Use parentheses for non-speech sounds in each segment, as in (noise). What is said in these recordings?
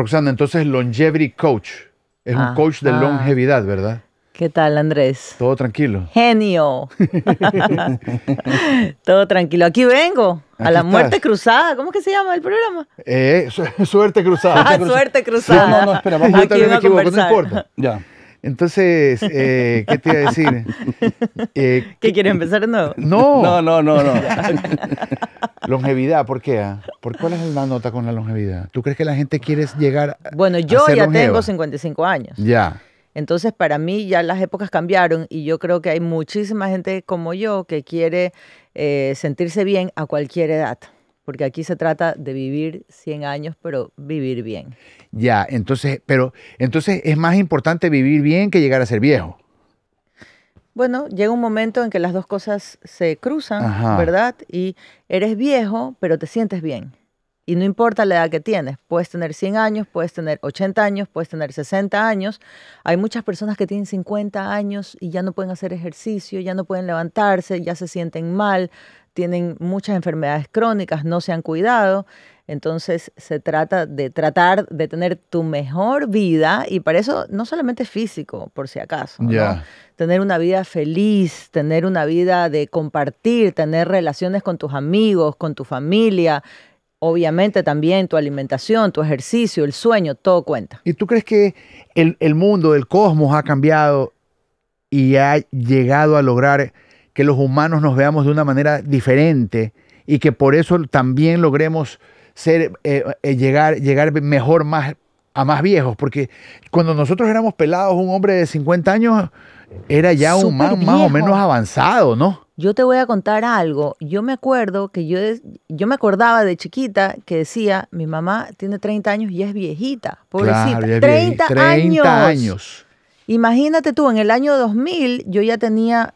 Roxana, entonces Longevity Coach. Es un coach de longevidad, ¿verdad? ¿Qué tal, Andrés? Todo tranquilo. Genio. (laughs) Todo tranquilo. Aquí vengo, a la muerte cruzada. ¿Cómo que se llama el programa? Eh, (laughs) suerte cruzada. Ah, suerte cruzada. no, no, espera, vamos. a también no importa. Ya. Entonces, eh, ¿qué te iba a decir? (laughs) Eh, ¿Qué quiere empezar? No. No, no, no, no. no. (laughs) longevidad, ¿por qué? Ah? ¿Por cuál es la nota con la longevidad? ¿Tú crees que la gente quiere llegar a Bueno, yo ya tengo 55 años. Ya. Entonces, para mí ya las épocas cambiaron y yo creo que hay muchísima gente como yo que quiere eh, sentirse bien a cualquier edad porque aquí se trata de vivir 100 años, pero vivir bien. Ya, entonces, pero entonces es más importante vivir bien que llegar a ser viejo. Bueno, llega un momento en que las dos cosas se cruzan, ¿verdad? Y eres viejo, pero te sientes bien. Y no importa la edad que tienes, puedes tener 100 años, puedes tener 80 años, puedes tener 60 años. Hay muchas personas que tienen 50 años y ya no pueden hacer ejercicio, ya no pueden levantarse, ya se sienten mal, tienen muchas enfermedades crónicas, no se han cuidado. Entonces se trata de tratar de tener tu mejor vida y para eso no solamente físico, por si acaso, tener una vida feliz, tener una vida de compartir, tener relaciones con tus amigos, con tu familia, obviamente también tu alimentación, tu ejercicio, el sueño, todo cuenta. ¿Y tú crees que el, el mundo, el cosmos ha cambiado y ha llegado a lograr que los humanos nos veamos de una manera diferente y que por eso también logremos ser, eh, eh, llegar, llegar mejor más, a más viejos, porque cuando nosotros éramos pelados, un hombre de 50 años era ya un más o menos avanzado, ¿no? Yo te voy a contar algo. Yo me acuerdo que yo, yo me acordaba de chiquita que decía, mi mamá tiene 30 años y es viejita, pobrecita. años. 30 años. Imagínate tú, en el año 2000 yo ya tenía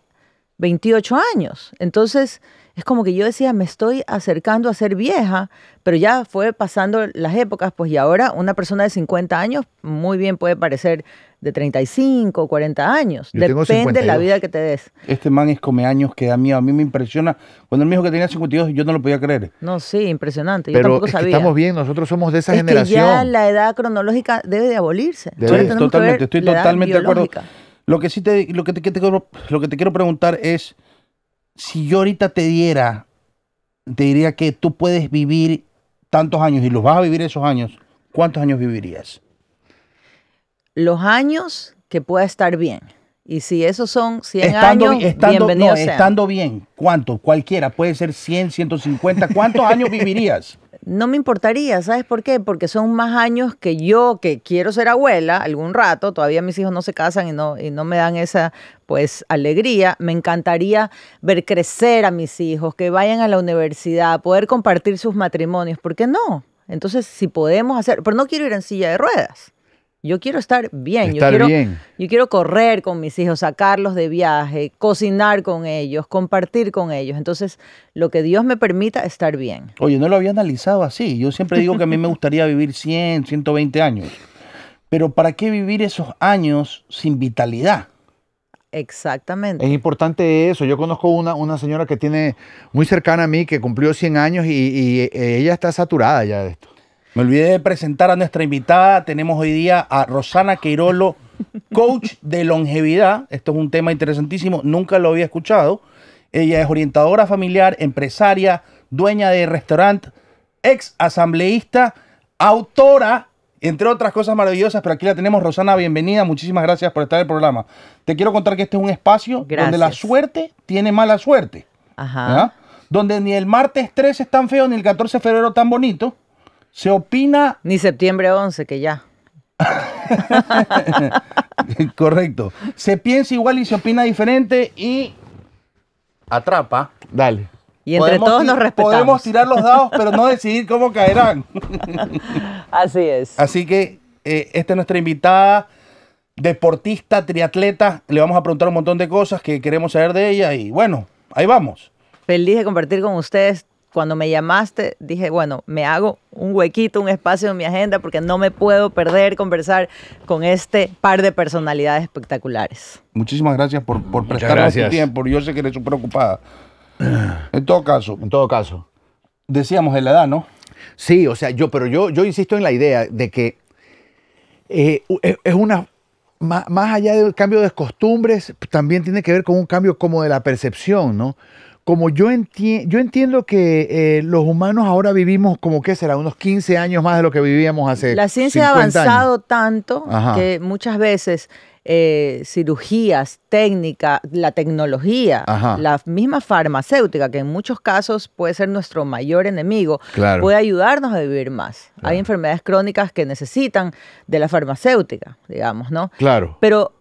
28 años. Entonces, es como que yo decía, me estoy acercando a ser vieja, pero ya fue pasando las épocas, pues y ahora una persona de 50 años muy bien puede parecer de 35, 40 años. Depende de la vida que te des. Este man es come años que da A mí me impresiona. Cuando él me dijo que tenía 52, yo no lo podía creer. No, sí, impresionante. Yo tampoco sabía. estamos bien, nosotros somos de esa generación. Que ya la edad cronológica debe de abolirse. Debe. totalmente, estoy totalmente de acuerdo. Lo que sí te, lo que lo que te quiero preguntar es, si yo ahorita te diera, te diría que tú puedes vivir tantos años y los vas a vivir esos años, ¿cuántos años vivirías? Los años que pueda estar bien. Y si esos son 100 años, estando, Estando bien, ¿cuánto? Cualquiera, puede ser 100, 150. ¿Cuántos años (laughs) vivirías? no me importaría, ¿sabes por qué? Porque son más años que yo, que quiero ser abuela algún rato, todavía mis hijos no se casan y no, y no me dan esa pues alegría. Me encantaría ver crecer a mis hijos, que vayan a la universidad, poder compartir sus matrimonios, ¿por qué no? Entonces, si podemos hacer, pero no quiero ir en silla de ruedas. Yo quiero estar bien, yo, quiero, correr con mis hijos, sacarlos de viaje, cocinar con ellos, compartir con ellos. Entonces, lo que Dios me permita, estar bien. Oye, no lo había analizado así. Yo siempre digo que a mí me gustaría (laughs) vivir 100, 120 años. Pero ¿para qué vivir esos años sin vitalidad? Exactamente. Es importante eso. Yo conozco una, una señora que tiene muy cercana a mí que cumplió 100 años y eh, ella está saturada ya de esto. Me olvidé de presentar a nuestra invitada. Tenemos hoy día a Rosana Queirolo, coach de longevidad. Esto es un tema interesantísimo, nunca lo había escuchado. Ella es orientadora familiar, empresaria, dueña de restaurante, ex asambleísta, autora, entre otras cosas maravillosas. Pero aquí la tenemos, Rosana, bienvenida. Muchísimas gracias por estar en el programa. Te quiero contar que este es un espacio donde la suerte tiene mala suerte. Ajá. ¿ah? Donde ni el martes 13 es tan feo, ni el 14 de febrero tan bonito se opina... Ni septiembre 11, que ya. (laughs) Correcto. Se piensa igual y se opina diferente y atrapa. Dale. Y entre todos nos respetamos. Podemos tirar los dados, pero no decidir cómo caerán. (laughs) Así es. Así que eh, esta es nuestra invitada, deportista, triatleta. Le vamos a preguntar un montón de cosas que queremos saber de ella y bueno, ahí vamos. Feliz de compartir con ustedes cuando me llamaste, dije, bueno, me hago un huequito, un espacio en mi agenda, porque no me puedo perder conversar con este par de personalidades espectaculares. Muchísimas gracias por, por prestarnos tiempo. Yo sé que eres preocupada. (clears throat) En todo caso. En todo caso. Decíamos de la edad, ¿no? Sí, o sea, yo, pero yo, yo insisto en la idea de que eh, e, es una. más allá del cambio de costumbres, también tiene que ver con un cambio como de la percepción, ¿no? como yo, enti yo entiendo que eh, los humanos ahora vivimos como que será unos 15 años más de lo que vivíamos hace. La ciencia ha avanzado tanto que muchas veces eh, cirugías, técnica, la tecnología, la misma farmacéutica, que en muchos casos puede ser nuestro mayor enemigo, puede ayudarnos a vivir más. Hay enfermedades crónicas que necesitan de la farmacéutica, digamos, ¿no? Claro. Pero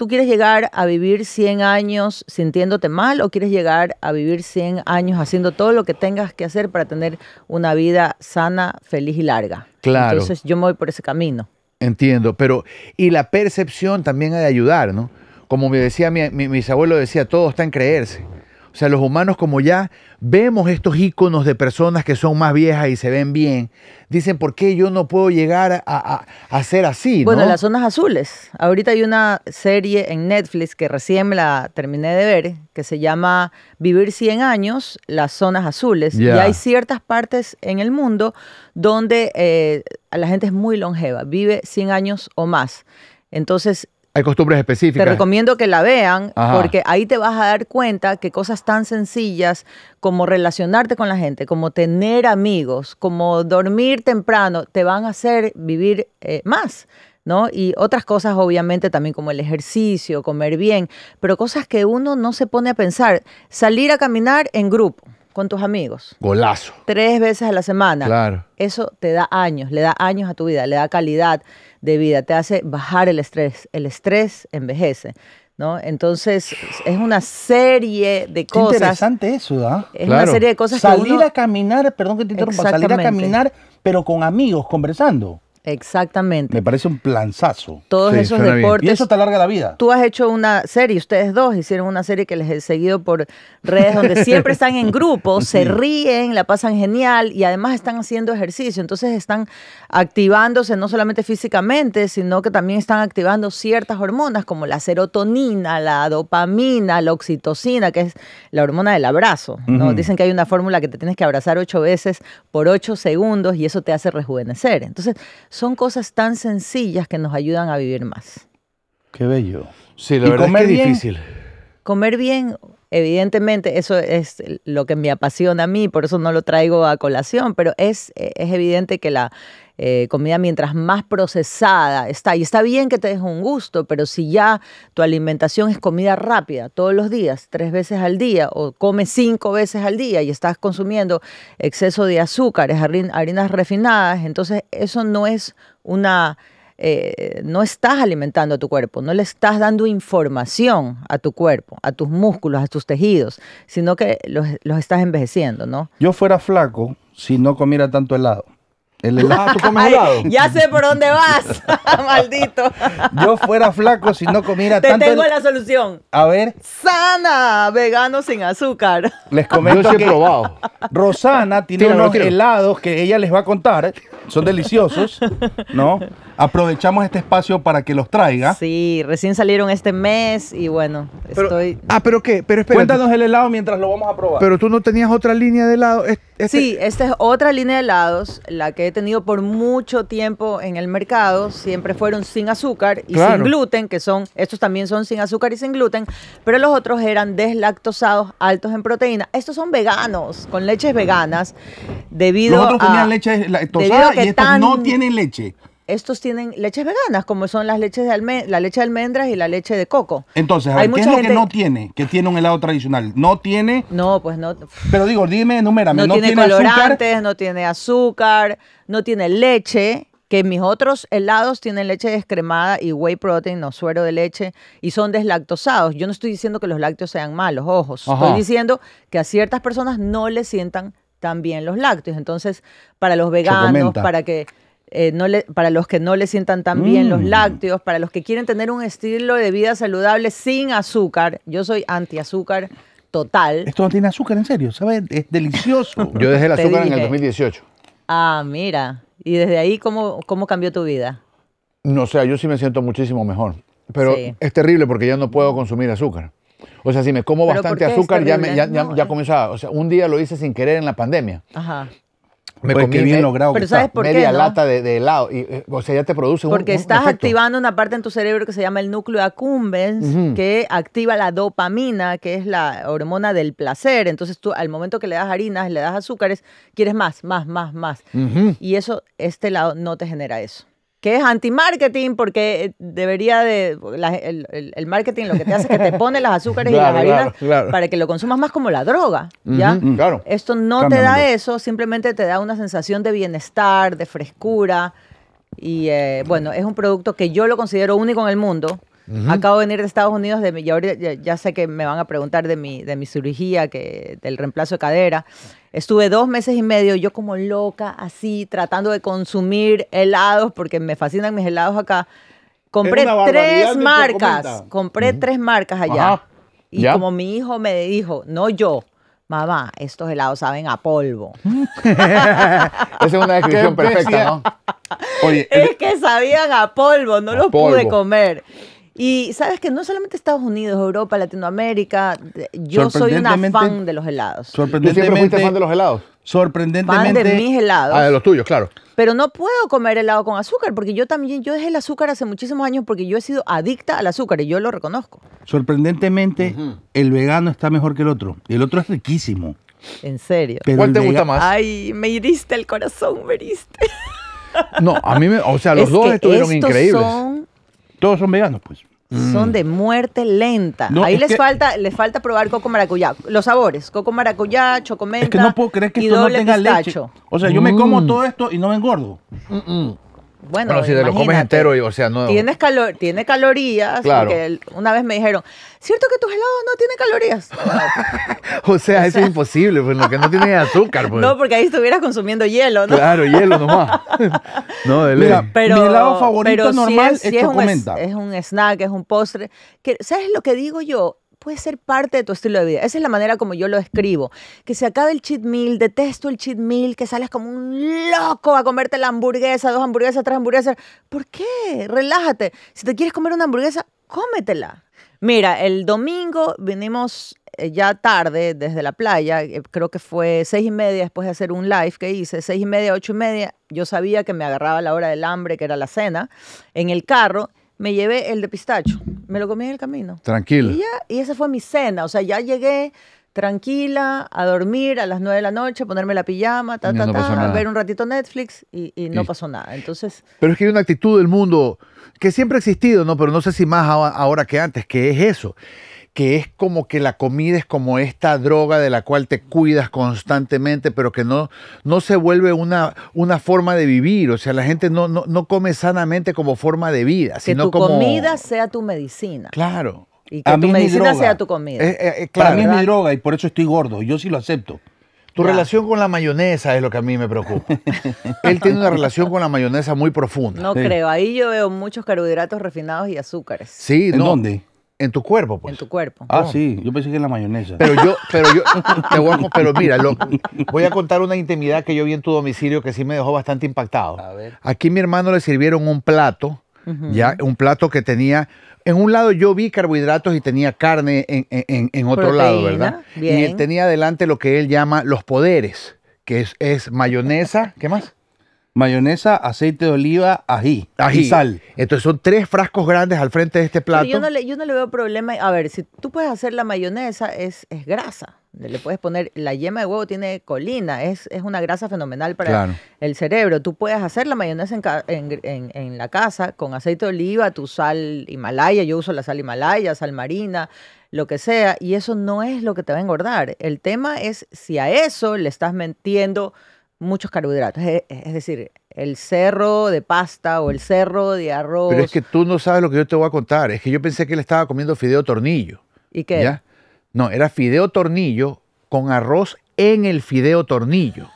¿Tú quieres llegar a vivir 100 años sintiéndote mal o quieres llegar a vivir 100 años haciendo todo lo que tengas que hacer para tener una vida sana, feliz y larga? Claro. Entonces yo me voy por ese camino. Entiendo, pero y la percepción también ha de ayudar, ¿no? Como me decía mis abuelos, decía, todo está en creerse. O sea, los humanos como ya vemos estos iconos de personas que son más viejas y se ven bien, dicen, ¿por qué yo no puedo llegar a, ser así? Bueno, las zonas azules. Ahorita hay una serie en Netflix que recién la terminé de ver, que se llama Vivir 100 años, las zonas azules. Y hay ciertas partes en el mundo donde eh, la gente es muy longeva, vive 100 años o más. Entonces, costumbres específicas. Te recomiendo que la vean porque ahí te vas a dar cuenta que cosas tan sencillas como relacionarte con la gente, como tener amigos, como dormir temprano, te van a hacer vivir eh, más. ¿No? Y otras cosas, obviamente, también como el ejercicio, comer bien, pero cosas que uno no se pone a pensar. Salir a caminar en grupo con tus amigos. Golazo. Tres veces a la semana. Claro. Eso te da años, le da años a tu vida, le da calidad de vida, te hace bajar el estrés. El estrés envejece. ¿No? Entonces, es una serie de cosas. Qué interesante eso, ¿ah? Es una serie de cosas Salir a caminar, perdón que te interrumpa, salir a caminar, pero con amigos, conversando. Exactamente. Me parece un planzazo. Todos esos deportes. Y eso te alarga la vida. Tú has hecho una serie, ustedes dos hicieron una serie que les he seguido por redes donde siempre están en grupo, (laughs) se ríen, la pasan genial y además están haciendo ejercicio. Entonces están activándose no solamente físicamente, sino que también están activando ciertas hormonas como la serotonina, la dopamina, la oxitocina, que es la hormona del abrazo. Dicen que hay una fórmula que te tienes que abrazar ocho veces por ocho segundos y eso te hace rejuvenecer. Entonces, son cosas tan sencillas que nos ayudan a vivir más. Qué bello. Sí, la verdad es es difícil. Comer bien, Evidentemente, eso es lo que me apasiona a mí, por eso no lo traigo a colación, pero es, eh, es evidente que la eh, comida, mientras más procesada está, y está bien que te dé un gusto, pero si ya tu alimentación es comida rápida todos los días, tres veces al día, o comes cinco veces al día y estás consumiendo exceso de azúcares, harinas refinadas, entonces eso no es una eh, no estás alimentando a tu cuerpo, no le estás dando información a tu cuerpo, a tus músculos, a tus tejidos, sino que los, los estás envejeciendo, ¿no? Yo fuera flaco si no comiera tanto helado. El helado, ah, tú comes helado. ya sé por dónde vas, (laughs) maldito. Yo fuera flaco si no comiera Te Te tengo la solución. A ver. Sana, vegano sin azúcar. Les comento Yo sí he probado. Rosana tiene unos helados que ella les va a contar. Son deliciosos, ¿no? Aprovechamos este espacio para que los traiga. Sí, recién salieron este mes y bueno, estoy. Ah, pero qué, pero Cuéntanos el helado mientras lo vamos a probar. Pero tú no tenías otra línea de helado. Este- sí, esta es otra línea de helados, la que he tenido por mucho tiempo en el mercado siempre fueron sin azúcar y sin gluten, que son, estos también son sin azúcar y sin gluten, pero los otros eran deslactosados, altos en proteína. Estos son veganos, con leches veganas, debido los otros a... Tenían leche y estos no tienen leche estos tienen leches veganas, como son las leches de la leche de almendras y la leche de coco. Entonces, Hay ¿qué es lo que no tiene? Que tiene un helado tradicional. No tiene. No, pues no. Pero digo, dime, enumérame. No, tiene, colorantes, no tiene azúcar, no tiene leche. Que mis otros helados tienen leche descremada y whey protein o suero de leche y son deslactosados. Yo no estoy diciendo que los lácteos sean malos, ojos. Estoy diciendo que a ciertas personas no les sientan tan bien los lácteos. Entonces, para los veganos, para que eh, no le, para los que no le sientan tan bien los mm. lácteos, para los que quieren tener un estilo de vida saludable sin azúcar. Yo soy anti-azúcar total. Esto no tiene azúcar, en serio, ¿sabes? Es delicioso. Yo dejé el azúcar en el 2018. Ah, mira. ¿Y desde ahí cómo, cómo cambió tu vida? No sé, yo sí me siento muchísimo mejor. Pero es terrible porque ya no puedo consumir azúcar. O sea, si me como bastante azúcar, ya, me, ya, eh. comenzaba. O sea, un día lo hice sin querer en la pandemia. Ajá. Pues, bien logrado pero media lata de, helado. Eh, o sea, ya te produce un Porque estás activando una parte en tu cerebro que se llama el núcleo accumbens, que activa la dopamina, que es la hormona del placer. Entonces tú al momento que le das harinas, le das azúcares, quieres más, más, más, más. Y eso, este lado no te genera eso que es anti-marketing porque eh, debería de... el, marketing lo que te hace es que te pone las azúcares y la harina para que lo consumas más como la droga, ¿ya? Esto no te da eso, simplemente te da una sensación de bienestar, de frescura. Y eh, bueno, es un producto que yo lo considero único en el mundo. Acabo de venir de Estados Unidos, de ya, ya, sé que me van a preguntar de mi, de mi cirugía, que, del reemplazo de cadera. Estuve dos meses y medio yo como loca, así, tratando de consumir helados, porque me fascinan mis helados acá. Compré tres marcas, compré tres marcas allá. Y como mi hijo me dijo, no yo, mamá, estos helados saben a polvo. (laughs) Esa es una descripción perfecta, ¿no? es que sabían a polvo, no los pude comer. Y sabes que no solamente Estados Unidos, Europa, Latinoamérica, yo soy una fan de los helados. Sorprendentemente, ¿Tú siempre fuiste fan de los helados? Sorprendentemente. Fan de mis helados. Ah, de los tuyos, claro. Pero no puedo comer helado con azúcar porque yo también, yo dejé el azúcar hace muchísimos años porque yo he sido adicta al azúcar y yo lo reconozco. Sorprendentemente, el vegano está mejor que el otro. Y El otro es riquísimo. En serio. ¿Cuál te gusta más? Ay, me hiriste el corazón, me hiriste. No, a mí me, o sea, los dos estuvieron increíbles. Todos son veganos, pues. Son mm. de muerte lenta. Ahí les falta, les falta probar coco maracuyá. Los sabores, coco maracuyá, chocomenta. no puedo creer que esto O sea, yo me como mm. todo esto y no me engordo. Mm, mm bueno, si te lo comes entero, o sea, no. Tienes calor, tiene calorías. Porque una vez me dijeron, ¿cierto que tu helado no tiene calorías? (laughs) o, sea, eso es imposible, pues lo que no tiene azúcar. Pues. (laughs) No, porque ahí estuvieras consumiendo hielo, ¿no? Claro, hielo nomás. (laughs) no, de Mira, pero, mi helado favorito normal es, un es, un snack, es un postre. ¿Sabes lo que digo yo? puede ser parte de tu estilo de vida. Esa es la manera como yo lo escribo. Que se acabe el cheat meal, detesto el cheat meal, que sales como un loco a comerte la hamburguesa, dos hamburguesas, tres hamburguesas. ¿Por qué? Relájate. Si te quieres comer una hamburguesa, cómetela. Mira, el domingo vinimos eh, ya tarde desde la playa, eh, creo que fue seis y media después de hacer un live que hice, seis y media, ocho y media, yo sabía que me agarraba la hora del hambre, que era la cena, en el carro, me llevé el de pistacho, me lo comí en el camino. Tranquila. Y, y esa fue mi cena, o sea, ya llegué tranquila, a dormir a las 9 de la noche, ponerme la pijama, ta, ta, a ver un ratito Netflix y, no pasó nada. Entonces, Pero es que hay una actitud del mundo que siempre ha existido, ¿no? Pero no sé si más ahora que antes, que es eso que es como que la comida es como esta droga de la cual te cuidas constantemente, pero que no, no se vuelve una, una forma de vivir. O sea, la gente no, come sanamente como forma de vida, sino que tu comida sea tu medicina. Claro. Y que tu medicina sea tu comida. Eh, eh, eh, Para mí es mi droga y por eso estoy gordo. Yo sí lo acepto. Tu relación con la mayonesa es lo que a mí me preocupa. (laughs) Él tiene una relación con la mayonesa muy profunda. No creo, ahí yo veo muchos carbohidratos refinados y azúcares. Sí, ¿En dónde? En tu cuerpo, pues. En tu cuerpo. Ah, sí, yo pensé que en la mayonesa. Pero yo, pero yo, (laughs) te voy pero mira, voy a contar una intimidad que yo vi en tu domicilio que sí me dejó bastante impactado. A ver. Aquí mi hermano le sirvieron un plato, ya, un plato que tenía, en un lado yo vi carbohidratos y tenía carne en, en, en otro lado, ¿verdad? Y él tenía adelante lo que él llama los poderes, que es, es mayonesa, ¿qué más? mayonesa, aceite de oliva, ají, y sal. Entonces son tres frascos grandes al frente de este plato. yo no, le, veo problema. A ver, si tú puedes hacer la mayonesa, es, grasa. Le puedes poner, la yema de huevo tiene colina, es, una grasa fenomenal para el cerebro. Tú puedes hacer la mayonesa en, en, la casa con aceite de oliva, tu sal himalaya, yo uso la sal himalaya, sal marina, lo que sea, y eso no es lo que te va a engordar. El tema es si a eso le estás metiendo muchos carbohidratos. E, e, es, decir, el cerro de pasta o el cerro de arroz. Pero es que tú no sabes lo que yo te voy a contar. Es que yo pensé que él estaba comiendo fideo tornillo. ¿Y qué? ¿ya? No, era fideo tornillo con arroz en el fideo tornillo.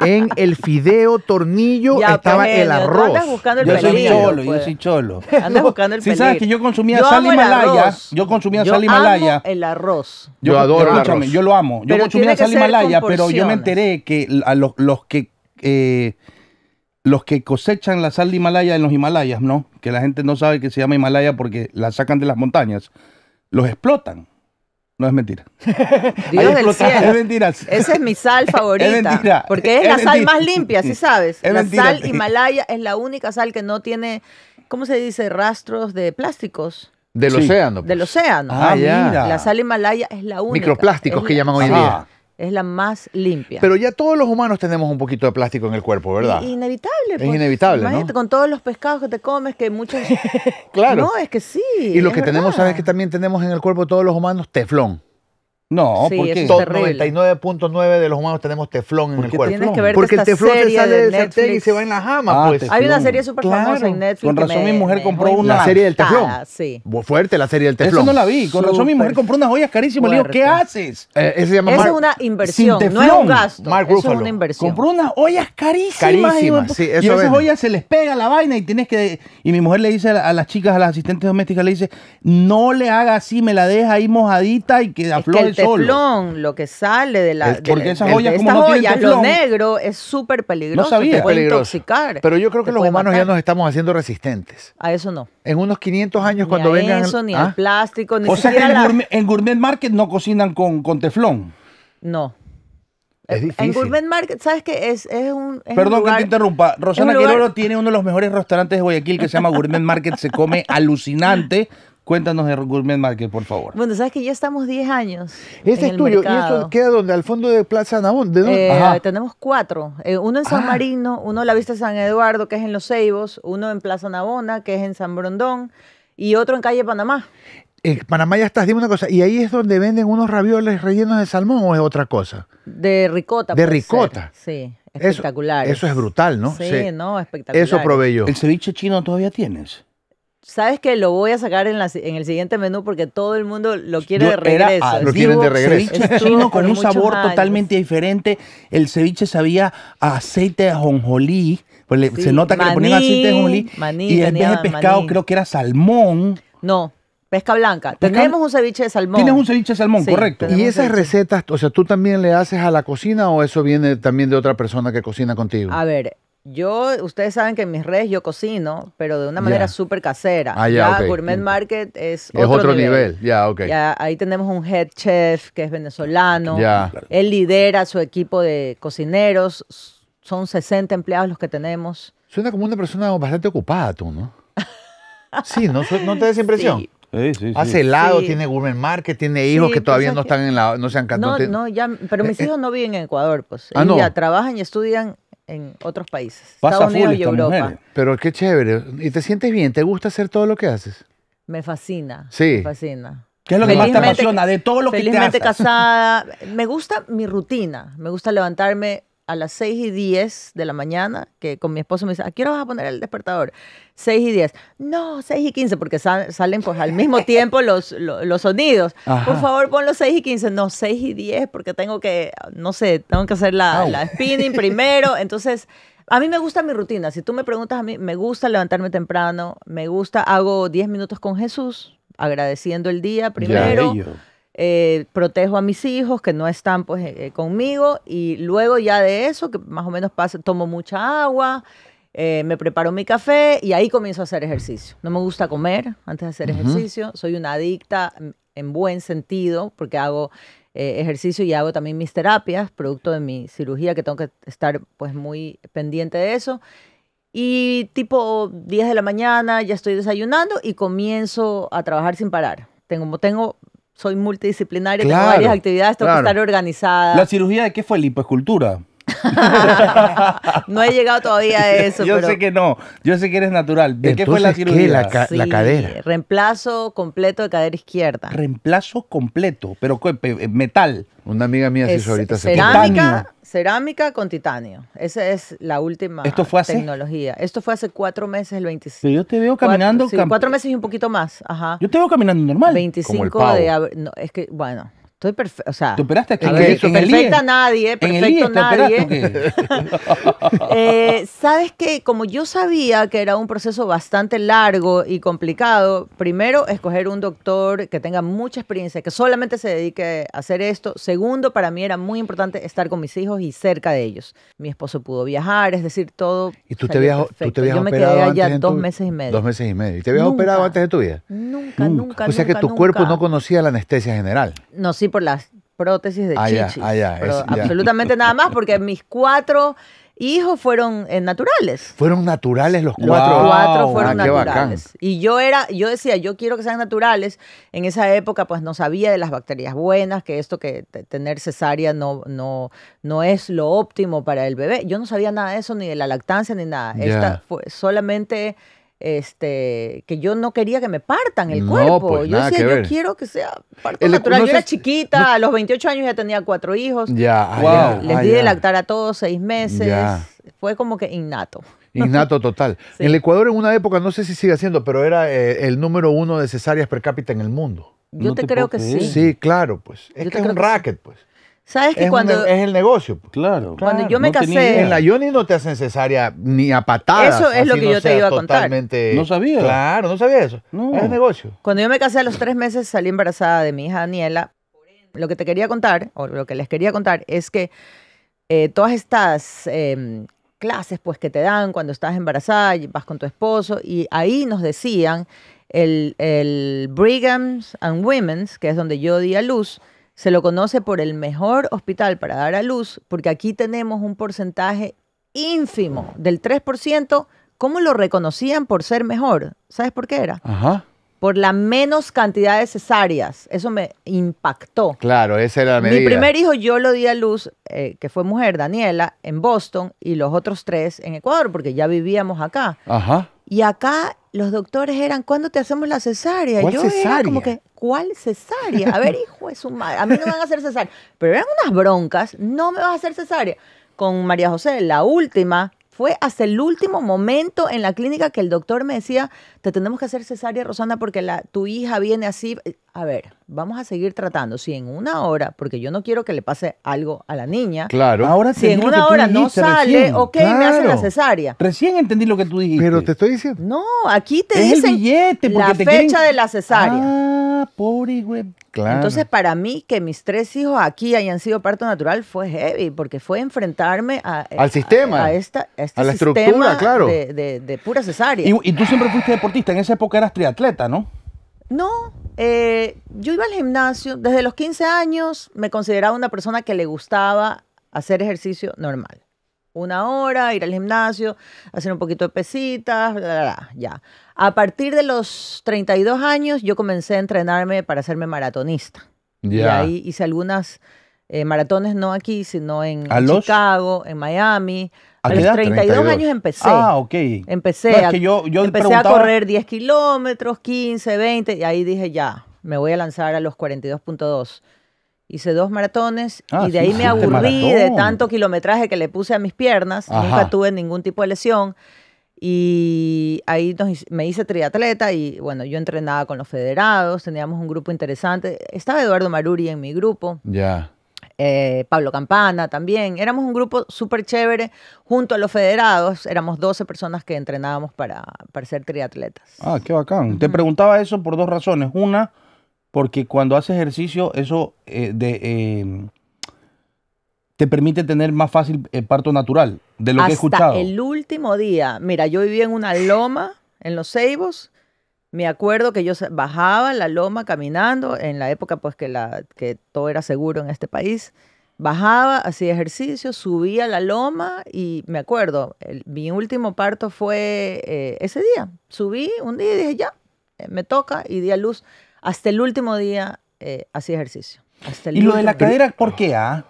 En el fideo tornillo estaba pues, el arroz. buscando el yo soy cholo, yo pues. soy cholo. Andas buscando el Si sabes que yo consumía sal sal himalaya, yo consumía sal sal himalaya. el arroz. Yo, adoro el arroz. yo lo amo. Yo consumía sal himalaya, pero yo me enteré que a los, los que eh, los que cosechan la sal de Himalaya en los Himalayas, ¿no? Que la gente no sabe que se llama Himalaya porque la sacan de las montañas. Los explotan es mentira. (laughs) Dios Es mentira. Esa es mi sal (laughs) favorita. mentira. Porque es, la sal más limpia, Si sabes? (laughs) la sal Himalaya es la única sal que no tiene, ¿cómo se dice? Rastros de plásticos. Del océano. Pues. Del océano. Ah, La sal Himalaya es la única. Microplásticos que llaman hoy en día. Es la más limpia. Pero ya todos los humanos tenemos un poquito de plástico en el cuerpo, ¿verdad? inevitable. Es pues. inevitable, imagínate, con todos los pescados que te comes, que muchos... (laughs) claro. No, es que sí. Y lo que tenemos, ¿sabes que también tenemos en el cuerpo todos los humanos? Teflón. No, porque 99.9 de los humanos tenemos teflón en el cuerpo. porque el teflón se sale del sartén y se va en la jama. Ah, pues. Hay una serie súper famosa en Netflix. Con razón mi mujer compró una. serie del teflón. Fuerte la serie del teflón. Eso no la vi. Con razón mi mujer compró unas ollas carísimas. Le digo, ¿qué haces? Eh, Esa es una inversión, no es un gasto. eso es una inversión. Compró unas ollas carísimas. y, esas ollas se les pega la vaina y tienes que... Y mi mujer le dice a las chicas, a las asistentes domésticas, le dice, no le haga así, me la deja ahí mojadita y que aflore el teflón, lo que sale de la. porque de, como estas ollas, lo negro, es súper peligroso. No sabía. Te puede peligroso. intoxicar. Pero yo creo que los humanos ya nos estamos haciendo resistentes. A eso no. En unos 500 años, cuando a vengan. Eso, ni al el ¿Ah? plástico, ni O sea que en, gourmet, Market no cocinan con, con teflón. No. Es difícil. En Gourmet Market, ¿sabes qué? Es, es un. Perdón que te interrumpa. Rosana Quirolo tiene uno de los mejores restaurantes de Guayaquil que se llama Gourmet Market. Se come (laughs) alucinante. Cuéntanos de Gourmet Market, por favor. Bueno, sabes que ya estamos 10 años. Ese es ¿Y eso queda donde? ¿Al fondo de Plaza Nabón? ¿De dónde? Eh, tenemos cuatro. Eh, uno en San ah. Marino, uno en la Vista de San Eduardo, que es en Los Ceibos, uno en Plaza Nabona, que es en San Brondón, y otro en Calle Panamá. En eh, Panamá ya estás, dime una cosa, ¿y ahí es donde venden unos ravioles rellenos de salmón o es otra cosa? De ricota. De ricota. Sí, espectacular. Eso, es brutal, ¿no? Sí, no, espectacular. Eso yo. ¿El ceviche chino todavía tienes? ¿Sabes que Lo voy a sacar en, el siguiente menú porque todo el mundo lo quiere de regreso. lo quieren de regreso. Ceviche chino (laughs) con un sabor totalmente diferente. El ceviche sabía aceite de ajonjolí. Pues se nota que le ponían aceite de ajonjolí. y en vez de pescado creo que era salmón. No, pesca blanca. tenemos un ceviche de salmón. Tienes un ceviche de salmón, correcto. Y esas recetas, o sea, ¿tú también le haces a la cocina o eso viene también de otra persona que cocina contigo? A ver, yo, ustedes saben que en mis redes yo cocino, pero de una manera súper casera. Ah, ya, Gourmet mm. Market es, es otro, nivel. ya, okay. Ya, ahí tenemos un head chef que es venezolano. Él lidera su equipo de cocineros. Son 60 empleados los que tenemos. Suena como una persona bastante ocupada tú, ¿no? (laughs) sí, ¿no, te des impresión? Sí. Sí, sí, Hace helado, tiene gourmet market, tiene hijos que todavía pues, no están en la, no se han No, no, ya, pero eh, mis eh. hijos no viven en Ecuador, pues. Ah, no. ya trabajan y estudian en otros países. Estados Unidos y Europa. Pero qué chévere. ¿Y te sientes bien? ¿Te gusta hacer todo lo que haces? Me fascina. Sí. Me fascina. ¿Qué es lo que más te apasiona de todo lo que te haces? Felizmente casada. Me gusta mi rutina. Me gusta levantarme a las 6 y 10 de la mañana, que con mi esposo me dice, ¿a qué hora vas a poner el despertador? 6 y 10. No, 6 y 15, porque salen pues al mismo (laughs) tiempo los, los, los sonidos. Por favor, ponlo 6 y 15. No, 6 y 10, porque tengo que, no sé, tengo que hacer la, la spinning primero. Entonces, a mí me gusta mi rutina. Si tú me preguntas a mí, me gusta levantarme temprano, me gusta, hago 10 minutos con Jesús, agradeciendo el día primero. Ya, eh, protejo a mis hijos que no están pues eh, eh, conmigo y luego ya de eso, que más o menos pasa tomo mucha agua, me preparo mi café y ahí comienzo a hacer ejercicio. No me gusta comer antes de hacer ejercicio, soy una adicta en buen sentido porque hago ejercicio y hago también mis terapias, producto de mi cirugía que tengo que estar pues muy pendiente de eso. Y tipo 10 de la mañana ya estoy desayunando y comienzo a trabajar sin parar. Tengo, tengo soy multidisciplinaria, tengo varias actividades, tengo que estar organizada. ¿La cirugía de qué fue? ¿Lipoescultura? (laughs) no he llegado todavía a eso. Yo sé que no, yo sé que eres natural. ¿De qué fue la cirugía? La, la, cadera. Reemplazo completo de cadera izquierda. Reemplazo completo, pero eh, metal. Una amiga mía se hizo ahorita cerámica, cerámica con titanio. Esa es la última tecnología. Esto fue hace cuatro meses, el 25. Pero yo te veo caminando. Cuatro, meses y un poquito más. Yo te veo caminando normal. 25 el de abril. es que, bueno. Estoy perfecta, o sea. ¿Tú operaste A perfecta e? nadie, perfecto e nadie. (laughs) Eh, Sabes que como yo sabía que era un proceso bastante largo y complicado, primero escoger un doctor que tenga mucha experiencia, que solamente se dedique a hacer esto. Segundo, para mí era muy importante estar con mis hijos y cerca de ellos. Mi esposo pudo viajar, es decir, todo. ¿Y tú te habías, tú te yo me quedé allá dos meses y medio. Dos meses y medio. ¿Y te habías operado antes de tu vida? Nunca, nunca, nunca. O sea que tu cuerpo no conocía la anestesia general. No, sí por las prótesis de ah, ah absolutamente nada más porque mis cuatro hijos fueron eh, naturales. Fueron naturales los cuatro. Los cuatro fueron ah, naturales. Y yo era, yo decía, yo quiero que sean naturales. En esa época, pues no sabía de las bacterias buenas, que esto que tener cesárea no, no, no es lo óptimo para el bebé. Yo no sabía nada de eso, ni de la lactancia, ni nada. Esta fue solamente este, que yo no quería que me partan el pues, cuerpo. yo decía, yo quiero que sea parto natural. yo era chiquita, a los 28 años ya tenía cuatro hijos. Les di de lactar a todos seis meses. Fue como que innato. (laughs) Innato total. (laughs) En el Ecuador en una época, no sé si sigue siendo, pero era eh, el número uno de cesáreas per cápita en el mundo. Yo te, creo que sí. Sí, claro, pues. Es que es un racket, pues. ¿Sabes que cuando. es el negocio. Pues? Claro. Cuando yo me casé. En la Yoni no te hacen cesárea ni a patadas. Eso es lo que yo te iba a contar. No sabía. Claro, no sabía eso. Es el negocio. Cuando yo me casé a los tres meses salí embarazada de mi hija Daniela. Lo que te quería contar, o lo que les quería contar, es que eh, todas estas em, clases pues, que te dan cuando estás embarazada, y vas con tu esposo, y ahí nos decían el, el Brighams and Women's, que es donde yo di a luz, se lo conoce por el mejor hospital para dar a luz, porque aquí tenemos un porcentaje ínfimo del 3%. ¿Cómo lo reconocían por ser mejor? ¿Sabes por qué era? Ajá por la menos cantidad de cesáreas. Eso me impactó. Claro, esa era la medida. Mi primer hijo yo lo di a luz, eh, que fue mujer, Daniela, en Boston, y los otros tres en Ecuador, porque ya vivíamos acá. Ajá. Y acá los doctores eran, ¿cuándo te hacemos la cesárea? ¿Cuál yo era como que, ¿cuál cesárea? A ver, hijo es su madre, a mí no me van a hacer cesárea. Pero eran unas broncas, no me vas a hacer cesárea. Con María José, la última, fue hasta el último momento en la clínica que el doctor me decía, te tenemos que hacer cesárea, Rosana, porque la, tu hija viene así. A ver, vamos a seguir tratando. Si en una hora, porque yo no quiero que le pase algo a la niña. Claro. Ahora si en una hora no sale, ok, me hacen la cesárea. Recién entendí lo que tú dijiste. Pero te estoy diciendo. No, aquí te es dicen la fecha de la cesárea. Ah. Pobre y güey. Claro. Entonces, para mí, que mis tres hijos aquí hayan sido parto natural fue heavy, porque fue enfrentarme a, eh, al sistema, a, esta, este la estructura, claro. De, pura cesárea. Y, tú siempre fuiste deportista, en esa época eras triatleta, ¿no? No, eh, yo iba al gimnasio, desde los 15 años me consideraba una persona que le gustaba hacer ejercicio normal una hora, ir al gimnasio, hacer un poquito de pesitas, bla, bla, ya. A partir de los 32 años yo comencé a entrenarme para hacerme maratonista. Ya Y ahí hice algunas eh, maratones, no aquí, sino en Chicago, en Miami. A, los 32, años empecé. Ah, ok. Empecé, empecé a correr 10 kilómetros, 15, 20, y ahí dije ya, me voy a lanzar a los 42.2. Hice dos maratones y ah, de ahí me aburrí de tanto kilometraje que le puse a mis piernas. Nunca tuve ningún tipo de lesión. Y ahí me hice triatleta y bueno, yo entrenaba con los federados, teníamos un grupo interesante. Estaba Eduardo Maruri en mi grupo. Ya. Eh, Pablo Campana también. Éramos un grupo súper chévere junto a los federados. Éramos 12 personas que entrenábamos para, para ser triatletas. Ah, qué bacán. Te preguntaba eso por dos razones. Una, porque cuando haces ejercicio, eso eh, de, em, te permite tener más fácil el parto natural, de lo que he escuchado. El último día, mira, yo vivía en una loma en los Ceibos. Me acuerdo que yo bajaba la loma caminando, en la época pues que, todo era seguro en este país. Bajaba, hacía ejercicio, subía la loma y me acuerdo, mi último parto fue eh, ese día. Subí un día y dije, ya, eh, me toca y di a luz hasta el último día eh, hacía ejercicio. Hasta y lo de la cadera, ¿por qué? Ah?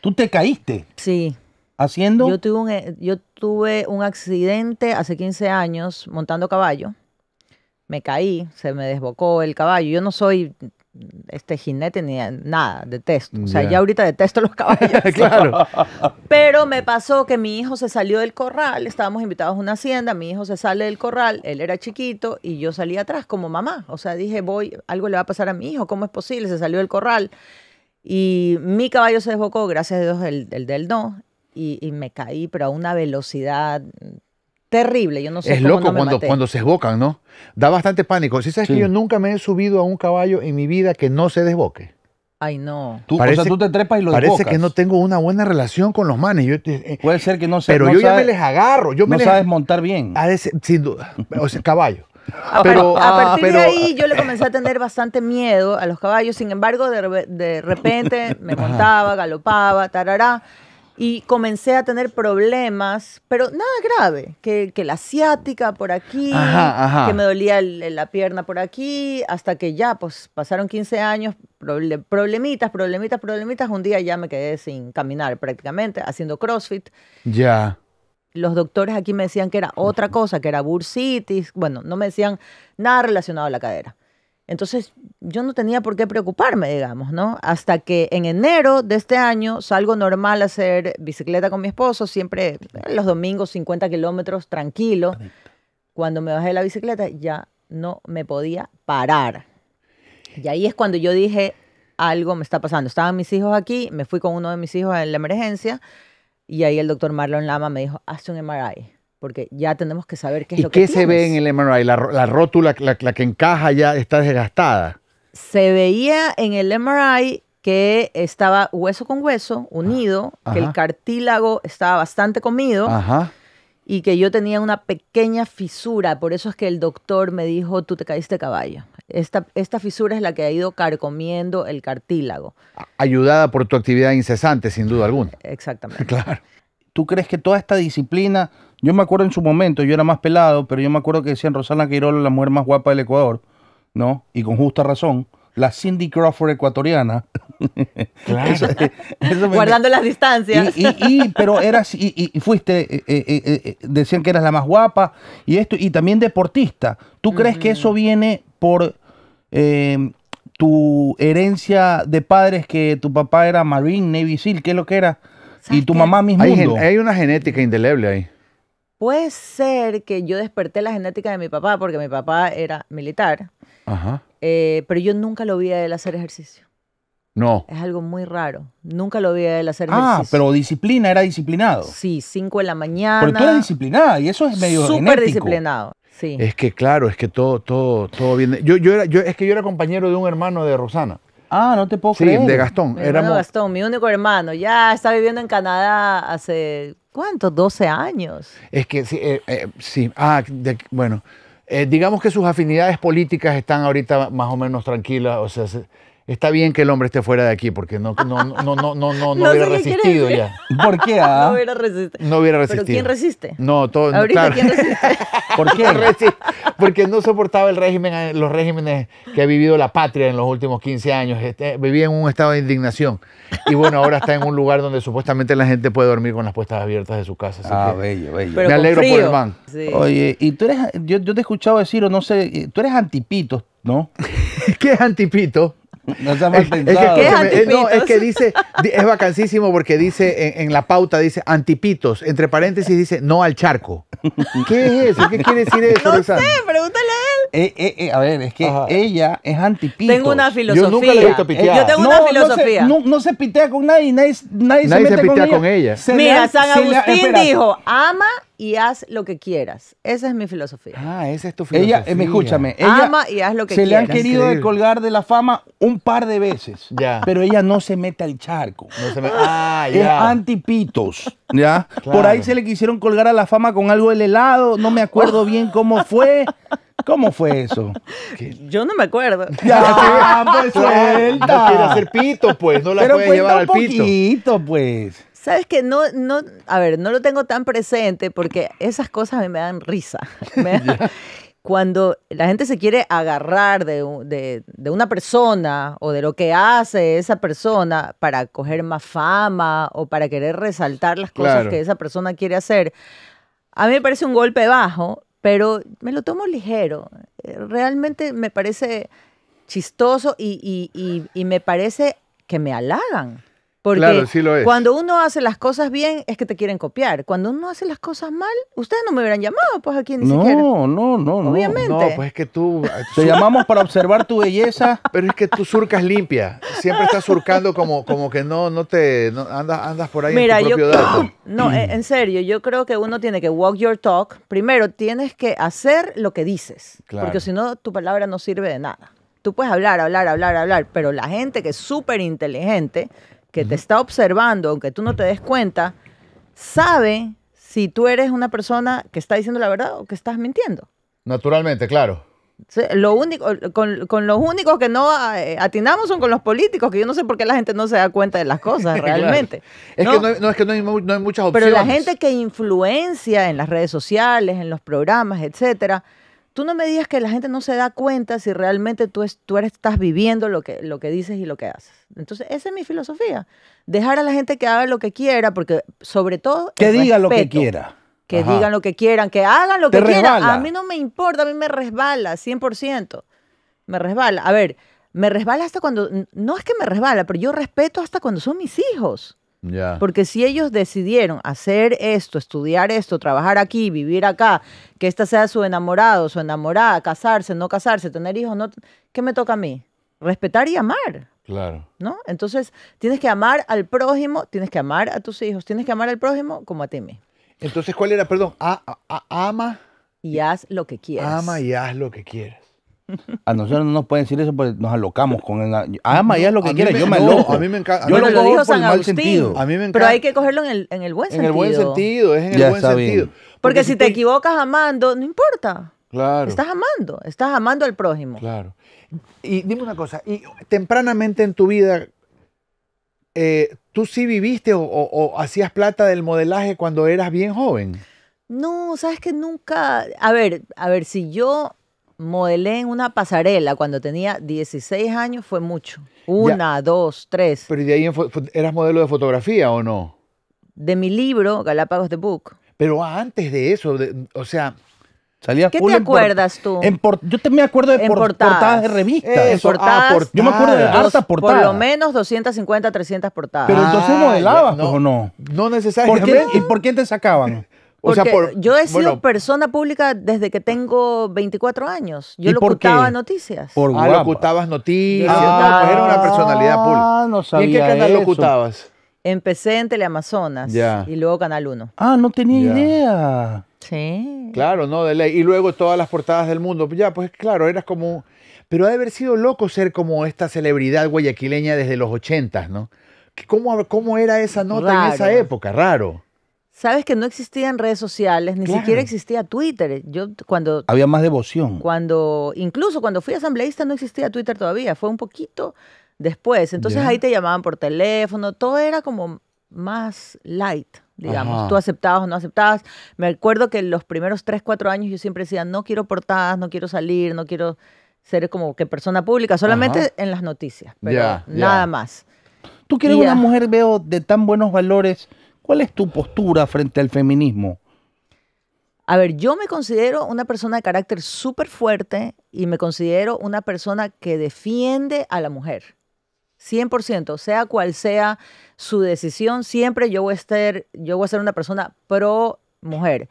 ¿Tú te caíste? Sí. ¿Haciendo? Yo tuve, un, eh, yo tuve un accidente hace 15 años montando caballo. Me caí, se me desbocó el caballo. Yo no soy este jinete ni nada, detesto. O sea, ya ahorita detesto los caballos. (laughs) (laughs) Pero me pasó que mi hijo se salió del corral, estábamos invitados a una hacienda, mi hijo se sale del corral, él era chiquito y yo salí atrás como mamá. O sea, dije, voy, algo le va a pasar a mi hijo, ¿cómo es posible? Se salió del corral. Y mi caballo se desbocó, gracias a Dios el, del no, y, y me caí, pero a una velocidad terrible. Yo no sé es loco cuando, cuando se desbocan, ¿no? Da bastante pánico. Si sabes que yo nunca me he subido a un caballo en mi vida que no se desboque. Ay, no. o sea, tú te trepas y lo Parece que no tengo una buena relación con los manes. Eh, eh, Puede ser que no se Pero yo ya me les agarro. Yo me no sabes montar bien. sin duda. O sea, caballo. (laughs) Pero, a partir de ahí yo le comencé a tener bastante miedo a los caballos. Sin embargo, de, de repente me montaba, galopaba, tarará y comencé a tener problemas, pero nada grave, que, la asiática por aquí, que me dolía la pierna por aquí, hasta que ya, pues pasaron 15 años, problemitas, problemitas, problemitas, un día ya me quedé sin caminar prácticamente, haciendo CrossFit. Ya. Los doctores aquí me decían que era otra cosa, que era bursitis, bueno, no me decían nada relacionado a la cadera. Entonces yo no tenía por qué preocuparme, digamos, ¿no? Hasta que en enero de este año salgo normal a hacer bicicleta con mi esposo, siempre eh, los domingos 50 kilómetros, tranquilo. Cuando me bajé de la bicicleta ya no me podía parar. Y ahí es cuando yo dije, algo me está pasando. Estaban mis hijos aquí, me fui con uno de mis hijos en la emergencia y ahí el doctor Marlon Lama me dijo, hazte un MRI porque ya tenemos que saber qué es lo que ¿Y qué se ve en el MRI? La, rótula, la, que encaja ya está desgastada. Se veía en el MRI que estaba hueso con hueso, unido, ah, que el cartílago estaba bastante comido. Y que yo tenía una pequeña fisura, por eso es que el doctor me dijo, tú te caíste caballo. Esta, esta fisura es la que ha ido carcomiendo el cartílago. Ayudada por tu actividad incesante, sin duda alguna. Exactamente. (laughs) claro. ¿Tú crees que toda esta disciplina, yo me acuerdo en su momento, yo era más pelado, pero yo me acuerdo que decían Rosana Queirola, la mujer más guapa del Ecuador, ¿no? Y con justa razón la Cindy Crawford ecuatoriana. Claro. Eh, Guardando las distancias. Y, pero eras, y, fuiste, eh, eh, decían que eras la más guapa, y esto, y también deportista. ¿Tú crees que eso viene por em, tu herencia de padres que tu papá era Marine, Navy SEAL, qué es lo que era? Y tu mamá misma. hay una genética indeleble ahí puede ser que yo desperté la genética de mi papá, porque mi papá era militar, eh, pero yo nunca lo vi a él hacer ejercicio. No. Es algo muy raro. Nunca lo vi a él hacer ah, ejercicio. Ah, pero disciplina, era disciplinado. Sí, 5 de la mañana. Porque tú eres disciplinada y eso es medio Súper disciplinado. Sí. Es que claro, es que todo, todo, todo viene. Yo, yo era, yo, es que yo era compañero de un hermano de Rosana. Ah, no te puedo creer. Sí, de Gastón. Mi Gastón, mi único hermano. Ya está viviendo en Canadá hace, ¿cuánto? 12 años. Es que sí, eh, eh, sí. ah, bueno. Eh, digamos que sus afinidades políticas están ahorita más o menos tranquilas, o sea, Está bien que el hombre esté fuera de aquí porque no, no, no, no, no, no, (laughs) hubiera resistido ya. ¿Por qué? Ah? No hubiera resistido. No hubiera ¿Pero quién resiste? No, todo. Ahorita, ¿quién resiste? (laughs) ¿Por qué? Porque no soportaba el régimen, eh, los regímenes que ha vivido la patria en los últimos 15 años. Este, vivía en un estado de indignación. Y bueno, ahora está en un lugar donde supuestamente la gente puede dormir con las puertas abiertas de su casa. ah, bello, bello. me alegro por el man. Oye, y tú eres, yo, te he escuchado decir, o no sé, tú eres antipito, ¿no? (laughs) ¿Qué es antipito? No está Es que, no, es que dice, es vacancísimo porque dice en, la pauta, dice antipitos, entre paréntesis dice no al charco. ¿Qué es eso? ¿Qué quiere decir eso? No sé, pregúntale eh, eh, eh, a ver, es que ella es antipito. Tengo una filosofía. Yo nunca le he visto pitear. Yo tengo una filosofía. No se, pitea con nadie, nadie, se pitea con ella. Mira, San Agustín dijo, ama y haz lo que quieras. Esa es mi filosofía. Ah, esa es tu filosofía. Ella, escúchame. ama y haz lo que quieras. Se le han querido colgar de la fama un par de veces. Pero ella no se mete al charco. Ah, ya. Es antipitos. ¿Ya? Por ahí se le quisieron colgar a la fama con algo del helado. No me acuerdo bien cómo fue. ¿Cómo fue eso? (laughs) Yo no me acuerdo. (laughs) Ya, pues (laughs) suelta. No quiere hacer pito, pues. No la Pero puede llevar al pito. pues. Sabes que no, no, a ver, no lo tengo tan presente porque esas cosas me dan risa. cuando la gente se quiere agarrar de, una persona o de lo que hace esa persona para coger más fama o para querer resaltar las cosas que esa persona quiere hacer, a mí me parece un golpe bajo pero me lo tomo ligero. Eh, realmente me parece chistoso y, y, me parece que me halagan. Porque cuando uno hace las cosas bien es que te quieren copiar. Cuando uno hace las cosas mal, ustedes no me hubieran llamado, pues aquí ni siquiera. No, no, no. Obviamente. No, pues es que tú. (laughs) Eh, te llamamos para observar tu belleza. Pero es que tú surcas limpia. Siempre estás surcando como, como que no, no te. andas, por ahí Mira, en tu yo, (clears throat) No, eh, en serio, yo creo que uno tiene que walk your talk. Primero, tienes que hacer lo que dices. Porque si no, tu palabra no sirve de nada. Tú puedes hablar, hablar, hablar, hablar, pero la gente que es súper inteligente que te está observando, aunque tú no te des cuenta, sabe si tú eres una persona que está diciendo la verdad o que estás mintiendo. Naturalmente, claro. Lo único, con, los únicos que no eh, atinamos son con los políticos, que yo no sé por qué la gente no se da cuenta de las cosas (laughs) realmente. Es que no, es que no hay, no hay muchas opciones. Pero la gente que influencia en las redes sociales, en los programas, etcétera, tú no me digas que la gente no se da cuenta si realmente tú, tú estás viviendo lo que, lo que dices y lo que haces. Entonces, esa es mi filosofía. Dejar a la gente que haga lo que quiera, porque sobre todo... Que diga lo que quiera. Que digan lo que quieran, que hagan lo que quieran. A mí no me importa, a mí me resbala, 100%. Me resbala. A ver, me resbala hasta cuando... No es que me resbala, pero yo respeto hasta cuando son mis hijos. Porque si ellos decidieron hacer esto, estudiar esto, trabajar aquí, vivir acá, que esta sea su enamorado, su enamorada, casarse, no casarse, tener hijos, no, ¿qué me toca a mí? Respetar y amar. Claro. ¿No? Entonces, tienes que amar al prójimo, tienes que amar a tus hijos, tienes que amar al prójimo como a ti mismo. Entonces, ¿cuál era? Perdón, ama. Y haz lo que quieras. Ama y haz lo que quieras. A nosotros no nos pueden decir eso porque nos alocamos con el. Ama ya es lo que quiera, yo me aloco. A mí me encanta. Yo lo, digo por el mal sentido. Pero hay que cogerlo en el, en el buen sentido. En el buen sentido, es en el buen sentido. Porque, si te equivocas amando, no importa. Claro. Estás amando, estás amando al prójimo. Claro. Y dime una cosa, y tempranamente en tu vida, eh, ¿tú sí viviste o, hacías plata del modelaje cuando eras bien joven? No, sabes que nunca. A ver, a ver, si yo modelé en una pasarela cuando tenía 16 años, fue mucho. Una, dos, tres. Pero de ahí eras modelo de fotografía o no? De mi libro, Galápagos de Book. Pero antes de eso, o sea, Salía ¿Qué te acuerdas tú? yo también me acuerdo de portadas. de revistas. Ah, portadas, Yo me acuerdo de hartas portadas. Por lo menos 250, 300 portadas. Pero entonces ah, modelabas, ¿o no? No necesariamente. ¿Y por quién te sacaban? (laughs) Porque yo he sido persona pública desde que tengo 24 años. Yo locutaba noticias. Por ah, locutabas noticias. Ah, pues, era una personalidad pública. No sabía ¿Y en qué canal locutabas? Empecé en Teleamazonas y luego Canal 1. Ah, no tenía idea. Sí. Claro, no, de ley. Y luego todas las portadas del mundo. Ya, pues claro, eras como... Pero ha de haber sido loco ser como esta celebridad guayaquileña desde los 80, ¿no? ¿Cómo, cómo era esa nota en esa época? Raro. Sabes que no existían redes sociales, ni siquiera existía Twitter. Yo cuando había más devoción. Cuando incluso cuando fui asambleísta no existía Twitter todavía, fue un poquito después. Entonces ahí te llamaban por teléfono, todo era como más light, digamos. Tú aceptabas o no aceptabas. Me acuerdo que los primeros tres, cuatro años yo siempre decía, no quiero portadas, no quiero salir, no quiero ser como que persona pública, solamente en las noticias, pero nada más. Tú que una mujer, veo, de tan buenos valores ¿Cuál es tu postura frente al feminismo? A ver, yo me considero una persona de carácter súper fuerte y me considero una persona que defiende a la mujer. 100%, sea cual sea su decisión, siempre yo voy a ser, yo voy a ser una persona pro mujer.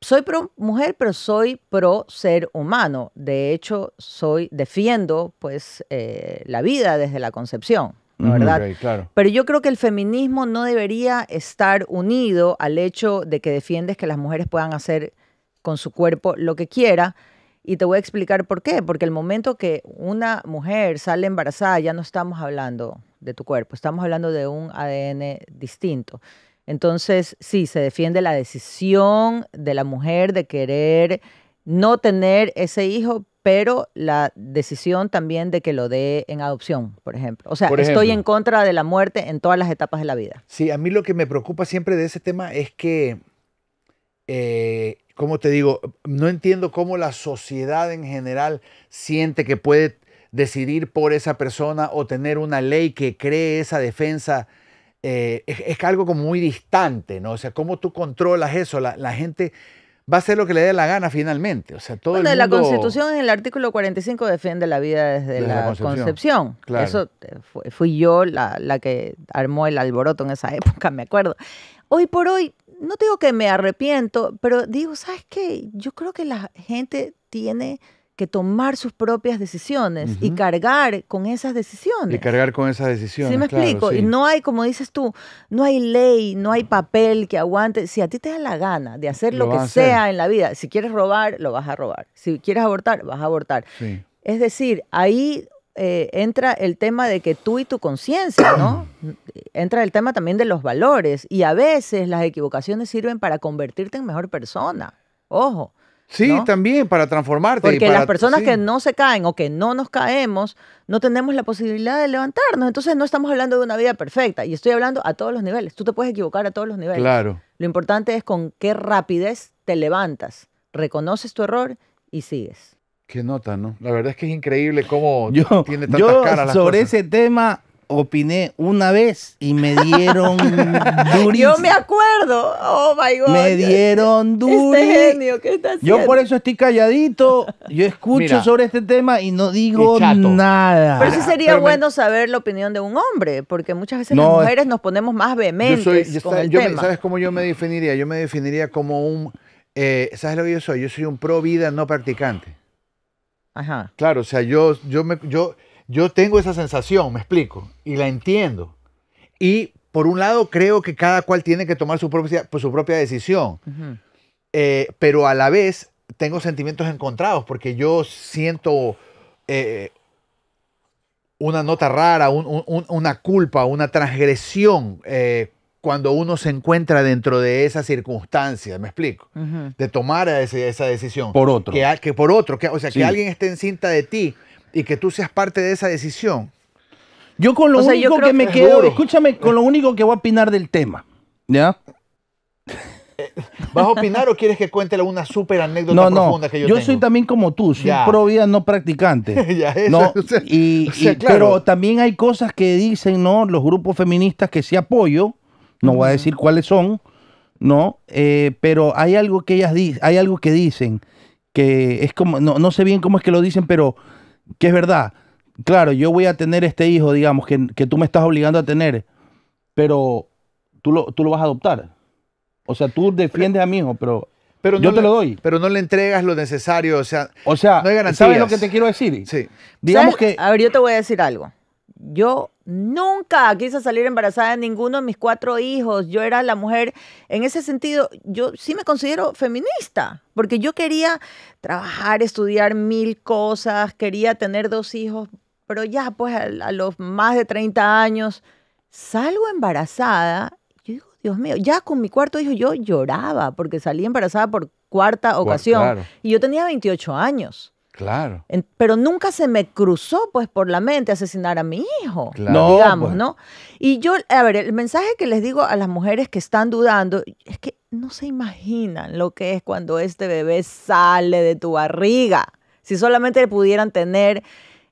Soy pro mujer, pero soy pro ser humano. De hecho, soy, defiendo pues eh, la vida desde la concepción. Pero yo creo que el feminismo no debería estar unido al hecho de que defiendes que las mujeres puedan hacer con su cuerpo lo que quiera. Y te voy a explicar por qué. Porque el momento que una mujer sale embarazada, ya no estamos hablando de tu cuerpo, estamos hablando de un ADN distinto. Entonces, sí, se defiende la decisión de la mujer de querer no tener ese hijo, pero la decisión también de que lo dé en adopción, por ejemplo. O sea, estoy en contra de la muerte en todas las etapas de la vida. Sí, a mí lo que me preocupa siempre de ese tema es que, eh, como te digo, no entiendo cómo la sociedad en general siente que puede decidir por esa persona o tener una ley que cree esa defensa. Eh, es, algo como muy distante, ¿no? O sea, ¿cómo tú controlas eso? la gente va a ser lo que le dé la gana finalmente. O sea, bueno, la Constitución en el artículo 45 defiende la vida desde, la, Concepción. Claro. Eso eh, fui yo la, la, que armó el alboroto en esa (laughs) época, me acuerdo. Hoy por hoy, no digo que me arrepiento, pero digo, ¿sabes qué? Yo creo que la gente tiene que tomar sus propias decisiones y cargar con esas decisiones. Y cargar con esas decisiones. Sí, me explico. Y no hay, como dices tú, no hay ley, no hay papel que aguante. Si a ti te da la gana de hacer lo, que sea en la vida, si quieres robar, lo vas a robar. Si quieres abortar, vas a abortar. Es decir, ahí eh, entra el tema de que tú y tu conciencia, ¿no? (clears throat) entra el tema también de los valores. Y a veces las equivocaciones sirven para convertirte en mejor persona. Ojo Sí, también, para transformarte. Porque y para, las personas que no se caen o que no nos caemos, no tenemos la posibilidad de levantarnos. Entonces no estamos hablando de una vida perfecta. Y estoy hablando a todos los niveles. Tú te puedes equivocar a todos los niveles. Claro. Lo importante es con qué rapidez te levantas, reconoces tu error y sigues. Qué nota, ¿no? La verdad es que es increíble cómo tiene tantas caras las sobre ese tema opiné una vez y me dieron (laughs) durísimo. Yo me acuerdo. Oh my God. Me dieron este duro. genio, ¿qué está haciendo? Yo por eso estoy calladito. Yo escucho sobre este tema y no digo nada. Pero sí sería bueno saber la opinión de un hombre, porque muchas veces las mujeres nos ponemos más vehementes. con el tema. ¿Sabes cómo yo me definiría? Yo me definiría como un. Eh, ¿Sabes lo que yo soy? Yo soy un pro vida no practicante. Ajá. Claro, o sea, yo, yo me. Yo, yo tengo esa sensación, me explico, y la entiendo. Y por un lado creo que cada cual tiene que tomar su propia, pues, su propia decisión, eh, pero a la vez tengo sentimientos encontrados porque yo siento eh, una nota rara, una culpa, una transgresión eh, cuando uno se encuentra dentro de esa circunstancia, me explico, de tomar esa decisión. Por otro. Que, por otro, que, o sea, que alguien esté en cinta de ti y que tú seas parte de esa decisión. Yo con lo único que, me quedo, escúchame, con lo único que voy a opinar del tema, ¿ya? ¿Vas a opinar o quieres que cuente una súper anécdota profunda que yo, tengo? Yo soy también como tú, soy pro vida no practicante. (laughs) ya, eso, y, (laughs) Pero también hay cosas que dicen ¿no? los grupos feministas que sí apoyo, no voy a decir cuáles son, ¿no? Eh, pero hay algo que ellas hay algo que dicen que es como, no sé bien cómo es que lo dicen, pero que es verdad, claro, yo voy a tener este hijo, digamos, que, tú me estás obligando a tener, pero tú lo, tú lo vas a adoptar. O sea, tú defiendes a mi hijo, pero pero no yo te lo doy. Pero no le entregas lo necesario, o sea, o sea no ¿Sabes lo que te quiero decir? Sí. Digamos que... A ver, yo te voy a decir algo. Yo nunca quise salir embarazada de ninguno de mis cuatro hijos. Yo era la mujer, en ese sentido, yo sí me considero feminista, porque yo quería trabajar, estudiar mil cosas, quería tener dos hijos, pero ya pues a, los más de 30 años salgo embarazada. Yo digo, Dios mío, ya con mi cuarto hijo yo lloraba porque salí embarazada por cuarta ocasión. Y yo tenía 28 años. Claro. pero nunca se me cruzó, pues, por la mente asesinar a mi hijo, claro. digamos, pues. ¿no? Y yo, a ver, el mensaje que les digo a las mujeres que están dudando es que no se imaginan lo que es cuando este bebé sale de tu barriga. Si solamente pudieran tener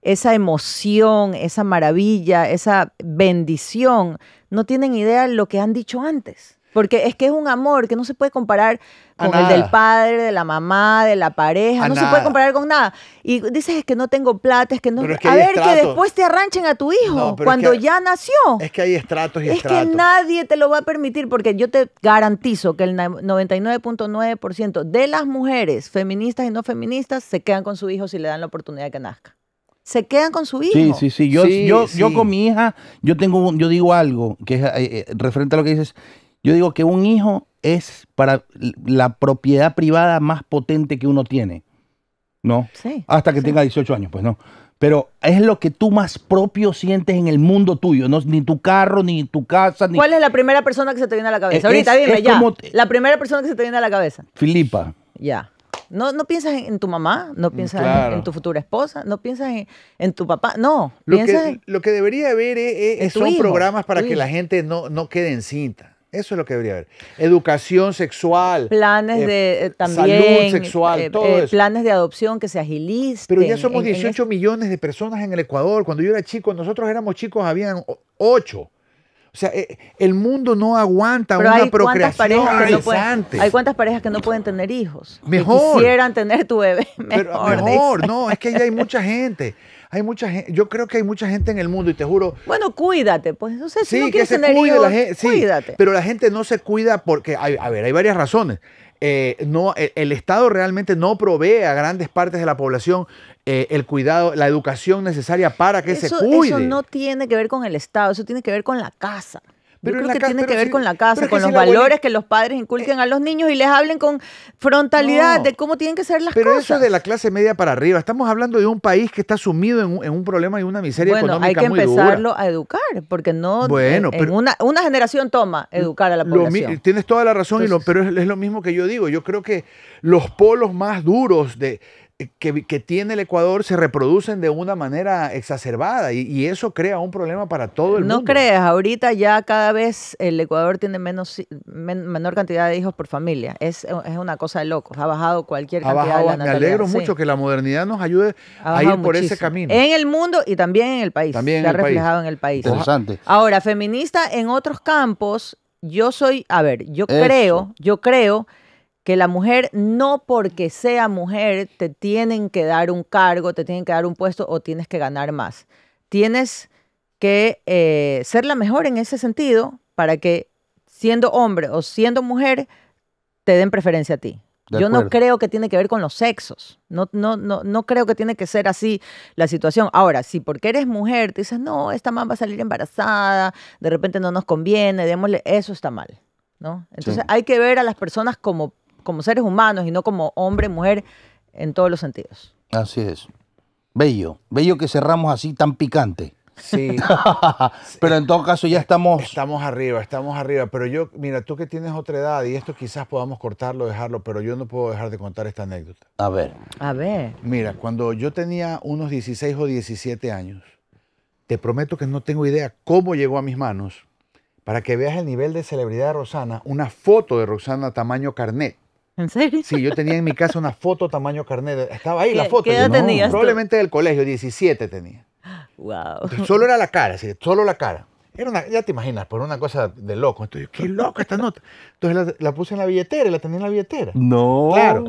esa emoción, esa maravilla, esa bendición, no tienen idea lo que han dicho antes. Porque es que es un amor que no se puede comparar con el del padre, de la mamá, de la pareja, no se puede comparar con nada. Y dices, es que no tengo plata, es que no... a ver, que después te arranchen a tu hijo cuando ya nació. Es que hay estratos y estratos. Es que nadie te lo va a permitir porque yo te garantizo que el 99.9% de las mujeres, feministas y no feministas, se quedan con su hijo si le dan la oportunidad de que nazca se quedan con su hijo. Sí, sí, sí. Yo, yo, yo con mi hija, yo tengo, yo digo algo que es eh, eh, referente a lo que dices. Yo digo que un hijo es para la propiedad privada más potente que uno tiene. ¿No? Sí, Hasta que tenga 18 años, pues no. Pero es lo que tú más propio sientes en el mundo tuyo, no ni tu carro, ni tu casa, ¿Cuál es la primera persona que se te viene a la cabeza? Eh, Ahorita dime ya. La primera persona que se te viene a la cabeza. Filipa. Ya. No, piensas en, tu mamá, no piensas en, tu futura esposa, no piensas en, tu papá, no. Lo, que, debería haber e, e, es, son programas para que la gente no, no quede en eso es lo que debería haber. Educación sexual. Planes eh, de eh, también. Salud sexual, eh, Planes de adopción que se agilicen. Pero ya somos 18 este millones de personas en el Ecuador. Cuando yo era chico, nosotros éramos chicos, habían 8. O sea, el mundo no aguanta una procreación hay cuántas parejas que no pueden tener hijos. Mejor. Que quisieran tener tu bebé. Mejor, mejor no, es que ya hay mucha gente. Hay mucha gente, yo creo que hay mucha gente en el mundo y te juro. Bueno, cuídate, pues. No sé si sí, no quieres que se tener cuide cuídate. Pero la gente no se cuida porque, a ver, hay varias razones. Eh, no, e, el, Estado realmente no provee a grandes partes de la población eh, el cuidado, la educación necesaria para que se cuide. Eso no tiene que ver con el Estado, eso tiene que ver con la casa. Pero creo que tiene que ver con la casa, con los valores que los padres inculquen eh, a los niños y les hablen con frontalidad de cómo tienen que ser las cosas. Pero eso de la clase media para arriba, estamos hablando de un país que está sumido en, un problema y una miseria económica hay que empezarlo a educar, porque no eh, una, generación toma educar a la población. tienes toda la razón, pero es lo mismo que yo digo. Yo creo que los polos más duros de que, tiene el Ecuador se reproducen de una manera exacerbada y, eso crea un problema para todo el mundo. No creas, ahorita ya cada vez el Ecuador tiene menos menor cantidad de hijos por familia. Es, una cosa de locos. Ha bajado cualquier cantidad de la Me alegro mucho que la modernidad nos ayude a ir por ese camino. En el mundo y también en el país. También se ha reflejado en el país. Interesante. Ahora, feminista en otros campos, yo soy, a ver, yo creo, yo creo que la mujer no porque sea mujer te tienen que dar un cargo, te tienen que dar un puesto o tienes que ganar más. Tienes que eh, ser la mejor en ese sentido para que siendo hombre o siendo mujer te den preferencia a ti. Yo no creo que tiene que ver con los sexos. No, no, no, no creo que tiene que ser así la situación. Ahora, si porque eres mujer te dices, no, esta mamá va a salir embarazada, de repente no nos conviene, démosle, eso está mal. ¿no? Entonces hay que ver a las personas como como seres humanos y no como hombre, mujer, en todos los sentidos. Así es. Bello, bello que cerramos así tan picante. Sí. (laughs) pero en todo caso ya estamos... Estamos arriba, estamos arriba. Pero yo, mira, tú que tienes otra edad y esto quizás podamos cortarlo, dejarlo, pero yo no puedo dejar de contar esta anécdota. A ver. A ver. Mira, cuando yo tenía unos 16 o 17 años, te prometo que no tengo idea cómo llegó a mis manos, para que veas el nivel de celebridad de Rosana, una foto de Rosana tamaño carnet ¿En serio? Sí, yo tenía en mi casa una foto tamaño carnet. Estaba ahí la foto. ¿Qué edad tenías? probablemente del colegio, 17 tenía. Wow. solo era la cara, sí, solo la cara. Era una, ya te imaginas, por una cosa de loco. Entonces, qué loca esta nota. Entonces la, puse en la billetera, y la tenía en la billetera. No. Claro.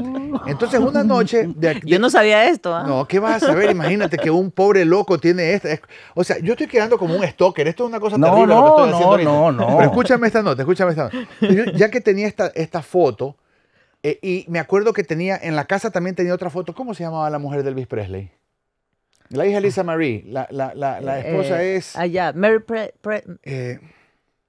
Entonces una noche. yo no sabía esto. ¿ah? No, ¿qué vas a saber? Imagínate que un pobre loco tiene esta. o sea, yo estoy quedando como un stalker. Esto es una cosa terrible lo que estoy haciendo. No, no, no. Pero escúchame esta nota, escúchame esta nota. ya que tenía esta, esta foto eh, y me acuerdo que tenía, en la casa también tenía otra foto. ¿Cómo se llamaba la mujer de Elvis Presley? La hija Lisa Marie, la, eh, esposa eh, es... es... Ah, ya, Mary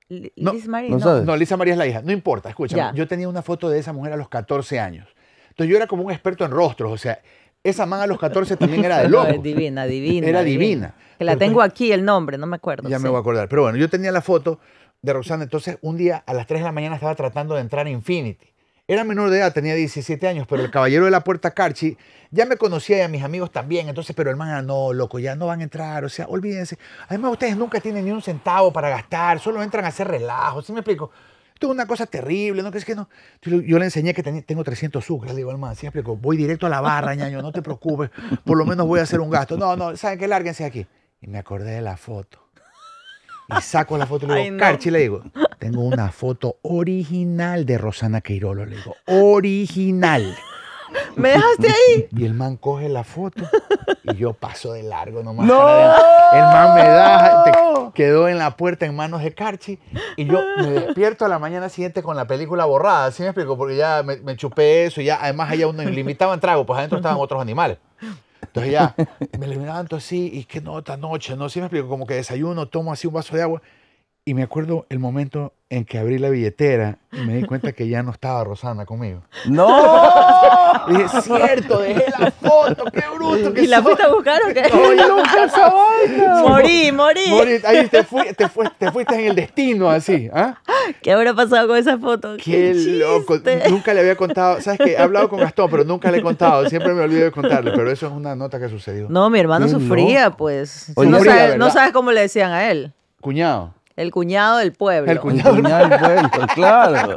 Lisa Marie, no, no. Lisa Marie es la hija. No importa, escúchame. Yo tenía una foto de esa mujer a los 14 años. Entonces yo era como un experto en rostros, o sea, esa man a los 14 también era de (laughs) loco. divina, divina. Era divina. Que la tengo aquí el nombre, no me acuerdo. Ya me voy a acordar. Pero bueno, yo tenía la foto de Roxana. Entonces, un día a las 3 de la mañana estaba tratando de entrar a Infinity. Era menor de edad, tenía 17 años, pero el caballero de la puerta Carchi ya me conocía y a mis amigos también. Entonces, pero hermana, no, loco, ya no van a entrar, o sea, olvídense. Además, ustedes nunca tienen ni un centavo para gastar, solo entran a hacer relajo, ¿sí me explico? Esto es una cosa terrible, ¿no? crees que no. Yo le enseñé que tengo 300 sucres, le digo, hermano, ¿sí me explico? Voy directo a la barra, ñaño, no te preocupes, por lo menos voy a hacer un gasto. No, no, ¿saben qué? Lárguense aquí. Y me acordé de la foto y saco la foto y le digo, Carchi, le digo, tengo una foto original de Rosana Queirolo. Le digo, original. ¿Me dejaste ahí? Y el man coge la foto y yo paso de largo nomás. El man me da, quedó en la puerta en manos de Carchi y yo me despierto a la mañana siguiente con la película borrada, ¿sí me explico? Porque ya me, chupé eso y ya, además allá uno limitaban trago, pues adentro estaban otros animales. Entonces ya, me levanto así, y que no, esta noche, ¿no? Siempre me explico, como que desayuno, tomo así un vaso de agua y me acuerdo el momento en que abrí la billetera y me di cuenta que ya no estaba Rosana conmigo. ¡No! (laughs) Dije, cierto, dejé la foto, qué bruto que ¿Y la fuiste a buscar o qué? ¡No, ¡Morí, morí! Ahí te, te, fuiste en el destino, así, ¿ah? ¿Qué habrá pasado con esa foto? ¡Qué, loco! Nunca le había contado, ¿sabes que He hablado con Gastón, pero nunca le he contado, siempre me olvido de contarle, pero eso es una nota que sucedió. No, mi hermano sufría, pues. no sabes cómo le decían a él. Cuñado. El cuñado del pueblo. El cuñado, del pueblo, (laughs) claro.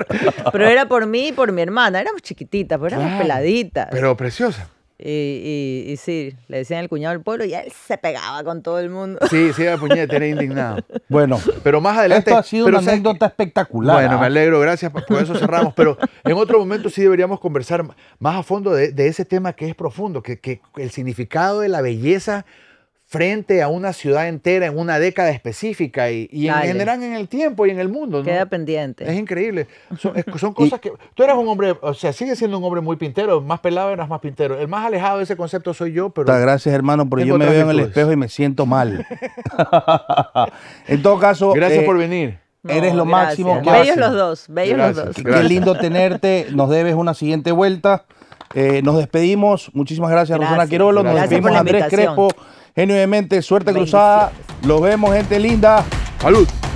Pero era por mí y por mi hermana. Éramos chiquititas, pero éramos peladitas. Pero preciosa. Y, y, sí, le decían el cuñado del pueblo y él se pegaba con todo el mundo. Sí, sí, era puñete, era indignado. (laughs) Bueno, pero más adelante. Esto ha sido una anécdota espectacular. Bueno, me ¿ah? alegro, gracias, por eso cerramos. Pero en otro momento sí deberíamos conversar más a fondo de, ese tema que es profundo, que, que el significado de la belleza frente a una ciudad entera en una década específica y, y en general en el tiempo y en el mundo. ¿no? Queda pendiente. Es increíble. Son, (laughs) cosas que... Tú eras un hombre, o sea, sigues siendo un hombre muy pintero, más pelado eras más pintero. El más alejado de ese concepto soy yo, pero... Gracias, hermano, porque yo me veo en el espejo y me siento mal. (laughs) en todo caso... Gracias eh, por venir. Eres lo máximo. bellos los dos, bellos los dos. Qué lindo tenerte. Nos debes una siguiente vuelta. Eh, nos despedimos. Muchísimas gracias, Rosana Quirolo. Nos despedimos Andrés Crespo genuinamente. suerte cruzada. Los vemos, gente linda. Salud.